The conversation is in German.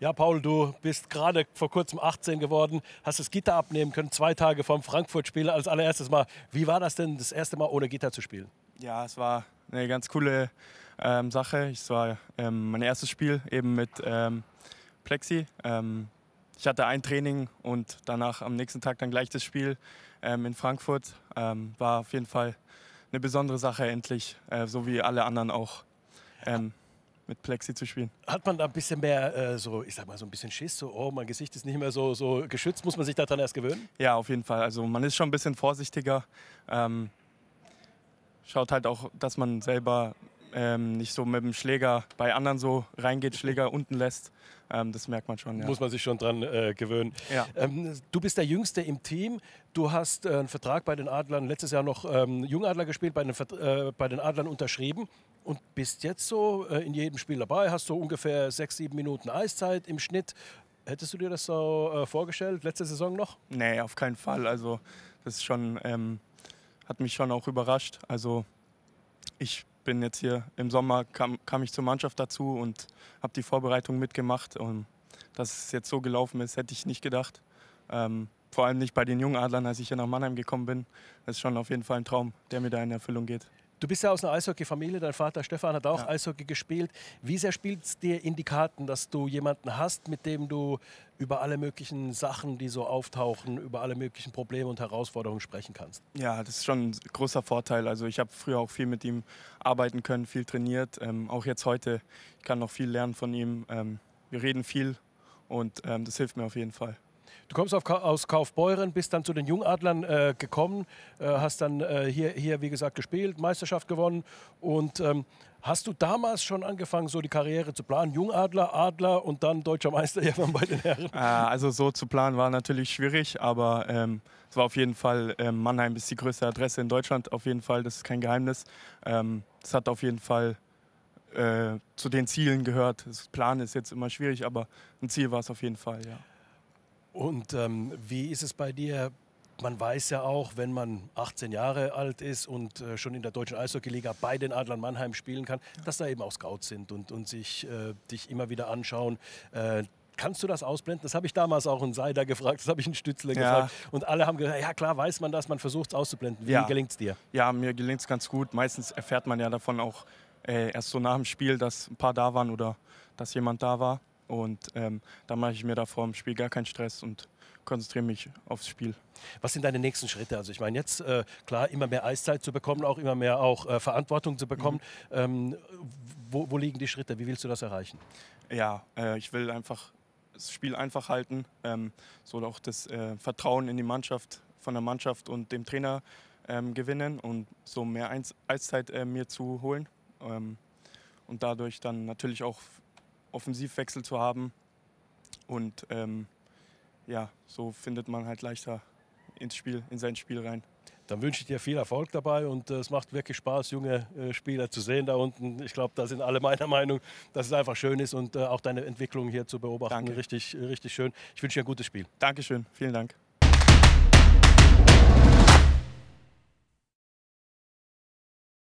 Ja, Paul, du bist gerade vor kurzem 18 geworden, hast das Gitter abnehmen können, zwei Tage vom Frankfurt-Spiel als allererstes Mal. Wie war das denn, das erste Mal ohne Gitter zu spielen? Ja, es war eine ganz coole ähm, Sache. Es war ähm, mein erstes Spiel eben mit ähm, Plexi. Ähm, ich hatte ein Training und danach am nächsten Tag dann gleich das Spiel ähm, in Frankfurt. Ähm, war auf jeden Fall eine besondere Sache endlich, äh, so wie alle anderen auch. Ähm, mit Plexi zu spielen. Hat man da ein bisschen mehr äh, so, ich sag mal, so ein bisschen Schiss, so, oh, mein Gesicht ist nicht mehr so, so geschützt, muss man sich daran erst gewöhnen? Ja, auf jeden Fall. Also man ist schon ein bisschen vorsichtiger. Ähm, schaut halt auch, dass man selber ähm, nicht so mit dem Schläger bei anderen so reingeht, Schläger unten lässt. Ähm, das merkt man schon. Ja. Muss man sich schon dran äh, gewöhnen. Ja. Ähm, du bist der Jüngste im Team. Du hast äh, einen Vertrag bei den Adlern letztes Jahr noch ähm, Jungadler gespielt, bei den, äh, bei den Adlern unterschrieben und bist jetzt so äh, in jedem Spiel dabei, hast so ungefähr sechs, sieben Minuten Eiszeit im Schnitt. Hättest du dir das so äh, vorgestellt, letzte Saison noch? Nee, auf keinen Fall. Also das ist schon, ähm, hat mich schon auch überrascht. Also ich bin jetzt hier im Sommer, kam, kam ich zur Mannschaft dazu und habe die Vorbereitung mitgemacht. Und dass es jetzt so gelaufen ist, hätte ich nicht gedacht. Ähm, vor allem nicht bei den jungen Adlern, als ich hier nach Mannheim gekommen bin. Das ist schon auf jeden Fall ein Traum, der mir da in Erfüllung geht. Du bist ja aus einer Eishockey-Familie, dein Vater Stefan hat auch ja. Eishockey gespielt. Wie sehr spielt es dir in die Karten, dass du jemanden hast, mit dem du über alle möglichen Sachen, die so auftauchen, über alle möglichen Probleme und Herausforderungen sprechen kannst? Ja, das ist schon ein großer Vorteil. Also ich habe früher auch viel mit ihm arbeiten können, viel trainiert. Ähm, auch jetzt heute, ich kann noch viel lernen von ihm. Ähm, wir reden viel und ähm, das hilft mir auf jeden Fall. Du kommst auf, aus Kaufbeuren, bist dann zu den Jungadlern äh, gekommen, äh, hast dann äh, hier, hier, wie gesagt, gespielt, Meisterschaft gewonnen. Und ähm, hast du damals schon angefangen, so die Karriere zu planen? Jungadler, Adler und dann deutscher Meister irgendwann bei den Herren? Äh, also so zu planen war natürlich schwierig, aber ähm, es war auf jeden Fall, ähm, Mannheim ist die größte Adresse in Deutschland, auf jeden Fall, das ist kein Geheimnis. Ähm, es hat auf jeden Fall äh, zu den Zielen gehört. Das Plan ist jetzt immer schwierig, aber ein Ziel war es auf jeden Fall, ja. Und ähm, wie ist es bei dir? Man weiß ja auch, wenn man 18 Jahre alt ist und äh, schon in der deutschen Eishockeyliga bei den Adlern Mannheim spielen kann, dass da eben auch Scouts sind und, und sich äh, dich immer wieder anschauen. Äh, kannst du das ausblenden? Das habe ich damals auch einen Seider gefragt, das habe ich einen Stützle ja. gefragt. Und alle haben gesagt, ja klar, weiß man das, man versucht es auszublenden. Wie ja. gelingt es dir? Ja, mir gelingt es ganz gut. Meistens erfährt man ja davon auch äh, erst so nach dem Spiel, dass ein paar da waren oder dass jemand da war. Und ähm, da mache ich mir da vor dem Spiel gar keinen Stress und konzentriere mich aufs Spiel. Was sind deine nächsten Schritte? Also ich meine jetzt, äh, klar, immer mehr Eiszeit zu bekommen, auch immer mehr auch äh, Verantwortung zu bekommen. Mhm. Ähm, wo, wo, liegen die Schritte? Wie willst du das erreichen? Ja, äh, ich will einfach das Spiel einfach halten, ähm, so auch das äh, Vertrauen in die Mannschaft, von der Mannschaft und dem Trainer ähm, gewinnen und so mehr Eiszeit äh, mir zu holen. Ähm, und dadurch dann natürlich auch Offensivwechsel zu haben. Und ähm, ja, so findet man halt leichter ins Spiel, in sein Spiel rein. Dann wünsche ich dir viel Erfolg dabei und äh, es macht wirklich Spaß, junge äh, Spieler zu sehen da unten. Ich glaube, da sind alle meiner Meinung, dass es einfach schön ist und äh, auch deine Entwicklung hier zu beobachten. Danke. Richtig, richtig schön. Ich wünsche dir ein gutes Spiel. Dankeschön, vielen Dank.